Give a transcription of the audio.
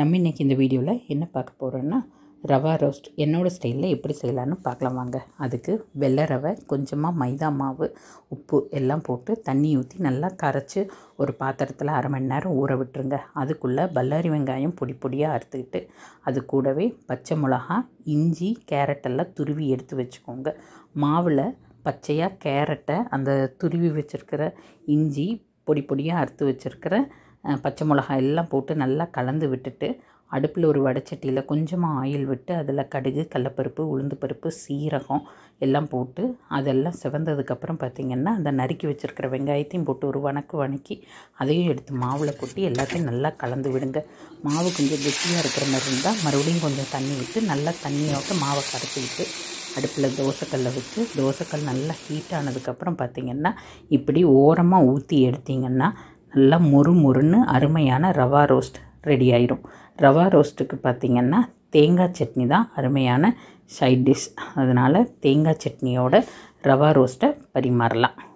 நம்ம இன்றைக்கி இந்த வீடியோவில் என்ன பார்க்க போகிறோன்னா ரவா ரோஸ்ட் என்னோடய ஸ்டைலில் எப்படி செய்யலான்னு பார்க்கலாம் வாங்க அதுக்கு வெள்ளை ரவை கொஞ்சமாக மைதா மாவு உப்பு எல்லாம் போட்டு தண்ணி ஊற்றி நல்லா கரைச்சி ஒரு பாத்திரத்தில் அரை மணி நேரம் ஊற விட்டுருங்க அதுக்குள்ளே பல்லாரி வெங்காயம் பொடி பொடியாக அறுத்துக்கிட்டு அது கூடவே பச்சை மிளகா இஞ்சி கேரட்டெல்லாம் துருவி எடுத்து வச்சுக்கோங்க மாவில் பச்சையாக கேரட்டை அந்த துருவி வச்சுருக்கிற இஞ்சி பொடி பொடியாக அறுத்து வச்சுருக்கிற பச்சை மிளகா எல்லாம் போட்டு நல்லா கலந்து விட்டுட்டு அடுப்பில் ஒரு வடைச்சட்டியில் கொஞ்சமாக ஆயில் விட்டு அதில் கடுகு கடலப்பருப்பு உளுந்து பருப்பு சீரகம் எல்லாம் போட்டு அதெல்லாம் சிவந்ததுக்கப்புறம் பார்த்திங்கன்னா அந்த நறுக்கி வச்சுருக்கிற வெங்காயத்தையும் போட்டு ஒரு வணக்கு வணக்கி அதையும் எடுத்து மாவில் கொட்டி எல்லாத்தையும் நல்லா கலந்து விடுங்க மாவு கொஞ்சம் கெட்டியாக இருக்கிற மாதிரி இருந்தால் மறுபடியும் கொஞ்சம் தண்ணி விட்டு நல்லா தண்ணியோட்டு மாவை கரைச்சிக்கிட்டு அடுப்பில் தோசைக்கல்லை வச்சு தோசைக்கல் நல்லா ஹீட் ஆனதுக்கப்புறம் பார்த்திங்கன்னா இப்படி ஓரமாக ஊற்றி எடுத்திங்கன்னா நல்லா மொறு மொறுன்னு அருமையான ரவா ரோஸ்ட் ரெடி ஆயிரும் ரவா ரோஸ்ட்டுக்கு பார்த்திங்கன்னா தேங்காய் சட்னி தான் அருமையான சைட் டிஷ் அதனால் தேங்காய் சட்னியோட ரவா ரோஸ்ட்டை பரிமாறலாம்